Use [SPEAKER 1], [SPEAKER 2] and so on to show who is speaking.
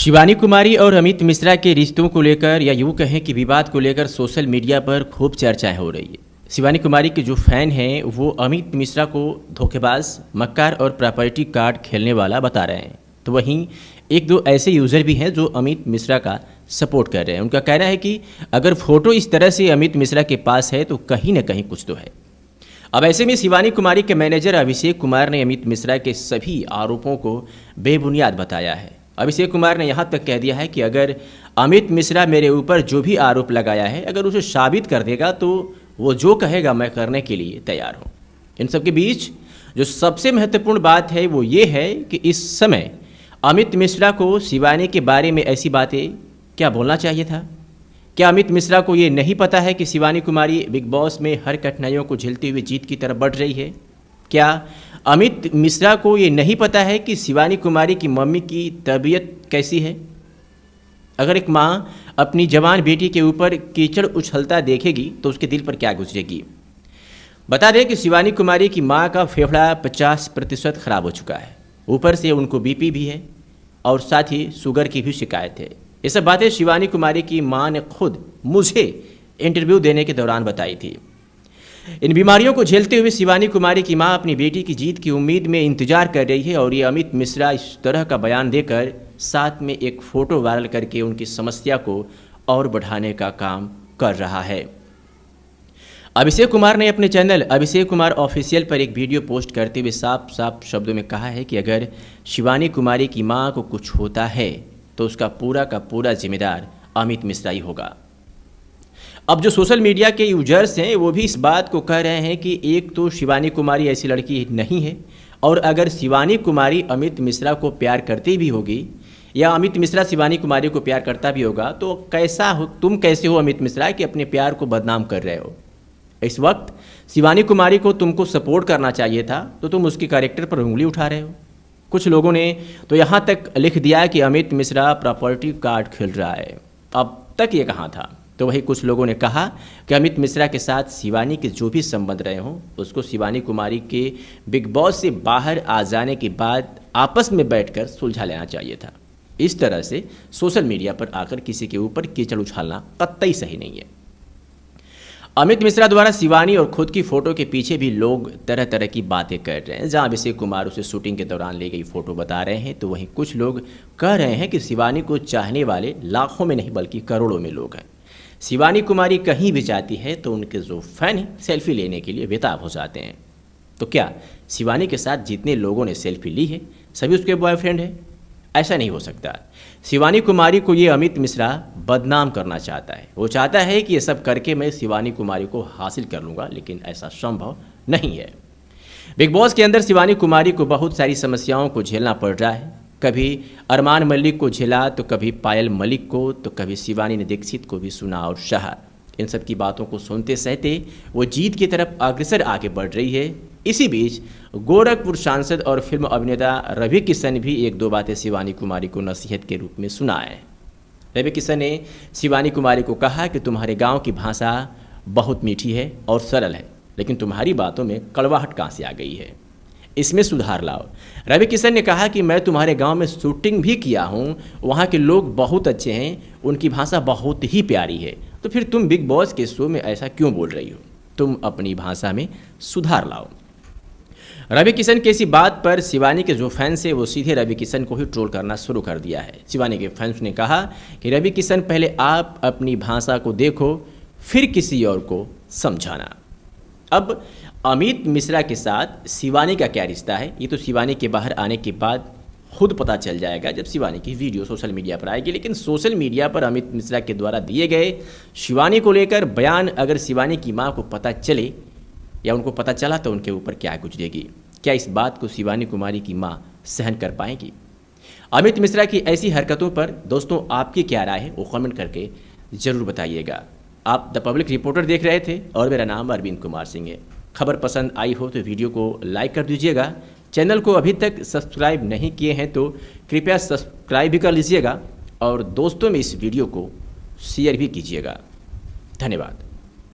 [SPEAKER 1] शिवानी कुमारी और अमित मिश्रा के रिश्तों को लेकर या यूँ कहें कि विवाद को लेकर सोशल मीडिया पर खूब चर्चाएं हो रही है शिवानी कुमारी के जो फैन हैं वो अमित मिश्रा को धोखेबाज मक्कार और प्रॉपर्टी कार्ड खेलने वाला बता रहे हैं तो वहीं एक दो ऐसे यूज़र भी हैं जो अमित मिश्रा का सपोर्ट कर रहे हैं उनका कहना है कि अगर फोटो इस तरह से अमित मिश्रा के पास है तो कहीं ना कहीं कुछ तो है अब ऐसे में शिवानी कुमारी के मैनेजर अभिषेक कुमार ने अमित मिश्रा के सभी आरोपों को बेबुनियाद बताया है अभिषेक कुमार ने यहाँ तक कह दिया है कि अगर अमित मिश्रा मेरे ऊपर जो भी आरोप लगाया है अगर उसे साबित कर देगा तो वो जो कहेगा मैं करने के लिए तैयार हूँ इन सब के बीच जो सबसे महत्वपूर्ण बात है वो ये है कि इस समय अमित मिश्रा को शिवानी के बारे में ऐसी बातें क्या बोलना चाहिए था क्या अमित मिश्रा को ये नहीं पता है कि शिवानी कुमारी बिग बॉस में हर कठिनाइयों को झेलते हुए जीत की तरफ बढ़ रही है क्या अमित मिश्रा को ये नहीं पता है कि शिवानी कुमारी की मम्मी की तबीयत कैसी है अगर एक माँ अपनी जवान बेटी के ऊपर कीचड़ उछलता देखेगी तो उसके दिल पर क्या गुजरेगी बता दें कि शिवानी कुमारी की माँ का फेफड़ा पचास प्रतिशत खराब हो चुका है ऊपर से उनको बीपी भी है और साथ ही शुगर की भी शिकायत है ये सब बातें शिवानी कुमारी की माँ ने खुद मुझे इंटरव्यू देने के दौरान बताई थी इन बीमारियों को झेलते हुए शिवानी कुमारी की मां अपनी बेटी की जीत की उम्मीद में इंतजार कर रही है और ये अमित मिश्रा इस तरह का बयान देकर साथ में एक फ़ोटो वायरल करके उनकी समस्या को और बढ़ाने का काम कर रहा है अभिषेक कुमार ने अपने चैनल अभिषेक कुमार ऑफिशियल पर एक वीडियो पोस्ट करते हुए साफ साफ शब्दों में कहा है कि अगर शिवानी कुमारी की मां को कुछ होता है तो उसका पूरा का पूरा जिम्मेदार अमित मिश्रा ही होगा अब जो सोशल मीडिया के यूजर्स हैं वो भी इस बात को कह रहे हैं कि एक तो शिवानी कुमारी ऐसी लड़की नहीं है और अगर शिवानी कुमारी अमित मिश्रा को प्यार करती भी होगी या अमित मिश्रा शिवानी कुमारी को प्यार करता भी होगा तो कैसा हो तुम कैसे हो अमित मिश्रा कि अपने प्यार को बदनाम कर रहे हो इस वक्त शिवानी कुमारी को तुमको सपोर्ट करना चाहिए था तो तुम उसके कैरेक्टर पर उंगली उठा रहे हो कुछ लोगों ने तो यहाँ तक लिख दिया कि अमित मिश्रा प्रॉपर्टी कार्ड खेल रहा है अब तक ये कहाँ था तो वही कुछ लोगों ने कहा कि अमित मिश्रा के साथ शिवानी के जो भी संबंध रहे हों उसको शिवानी कुमारी के बिग बॉस से बाहर आ जाने के बाद आपस में बैठकर सुलझा लेना चाहिए था इस तरह से सोशल मीडिया पर आकर किसी के ऊपर कीचड़ उछालना कतई सही नहीं है अमित मिश्रा द्वारा शिवानी और खुद की फोटो के पीछे भी लोग तरह तरह की बातें कर रहे हैं जहां अभिषेक कुमार उसे शूटिंग के दौरान ली गई फोटो बता रहे हैं तो वहीं कुछ लोग कह रहे हैं कि शिवानी को चाहने वाले लाखों में नहीं बल्कि करोड़ों में लोग हैं शिवानी कुमारी कहीं भी जाती है तो उनके जो फैन हैं सेल्फी लेने के लिए बेताब हो जाते हैं तो क्या शिवानी के साथ जितने लोगों ने सेल्फी ली है सभी उसके बॉयफ्रेंड हैं ऐसा नहीं हो सकता शिवानी कुमारी को ये अमित मिश्रा बदनाम करना चाहता है वो चाहता है कि ये सब करके मैं शिवानी कुमारी को हासिल कर लूँगा लेकिन ऐसा संभव नहीं है बिग बॉस के अंदर शिवानी कुमारी को बहुत सारी समस्याओं को झेलना पड़ रहा है कभी अरमान मलिक को झेला तो कभी पायल मलिक को तो कभी शिवानी ने दीक्षित को भी सुना और सहा इन सब की बातों को सुनते सहते वो जीत की तरफ अग्रसर आगे बढ़ रही है इसी बीच गोरखपुर सांसद और फिल्म अभिनेता रवि किशन भी एक दो बातें शिवानी कुमारी को नसीहत के रूप में सुनाए रवि किशन ने शिवानी कुमारी को कहा कि तुम्हारे गांव की भाषा बहुत मीठी है और सरल है लेकिन तुम्हारी बातों में कड़वाहट कहाँ से आ गई है इसमें सुधार लाओ रवि किशन ने कहा कि मैं तुम्हारे गांव में शूटिंग भी किया हूं वहां के लोग बहुत अच्छे हैं उनकी भाषा बहुत ही प्यारी है तो फिर तुम बिग बॉस के शो में ऐसा क्यों बोल रही हो तुम अपनी भाषा में सुधार लाओ रवि किशन की इसी बात पर शिवानी के जो फैंस है वो सीधे रवि किशन को ही ट्रोल करना शुरू कर दिया है शिवानी के फैंस ने कहा कि रवि किशन पहले आप अपनी भाषा को देखो फिर किसी और को समझाना अब अमित मिश्रा के साथ शिवानी का क्या रिश्ता है ये तो शिवानी के बाहर आने के बाद खुद पता चल जाएगा जब शिवानी की वीडियो सोशल मीडिया पर आएगी लेकिन सोशल मीडिया पर अमित मिश्रा के द्वारा दिए गए शिवानी को लेकर बयान अगर शिवानी की माँ को पता चले या उनको पता चला तो उनके ऊपर क्या गुजरेगी क्या इस बात को शिवानी कुमारी की माँ सहन कर पाएंगी अमित मिश्रा की ऐसी हरकतों पर दोस्तों आपकी क्या राय है वो कमेंट करके ज़रूर बताइएगा आप द पब्लिक रिपोर्टर देख रहे थे और मेरा नाम अरविंद कुमार सिंह है खबर पसंद आई हो तो वीडियो को लाइक कर दीजिएगा चैनल को अभी तक सब्सक्राइब नहीं किए हैं तो कृपया सब्सक्राइब भी कर लीजिएगा और दोस्तों में इस वीडियो को शेयर भी कीजिएगा धन्यवाद